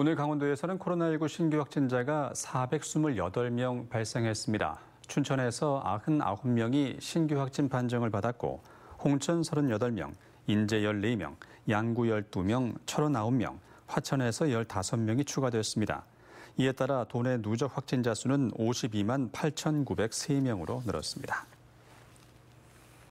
오늘 강원도에서는 코로나19 신규 확진자가 428명 발생했습니다. 춘천에서 99명이 신규 확진 판정을 받았고 홍천 38명, 인제 14명, 양구 12명, 철원 9명, 화천에서 15명이 추가되었습니다. 이에 따라 도내 누적 확진자 수는 52만 8,903명으로 늘었습니다.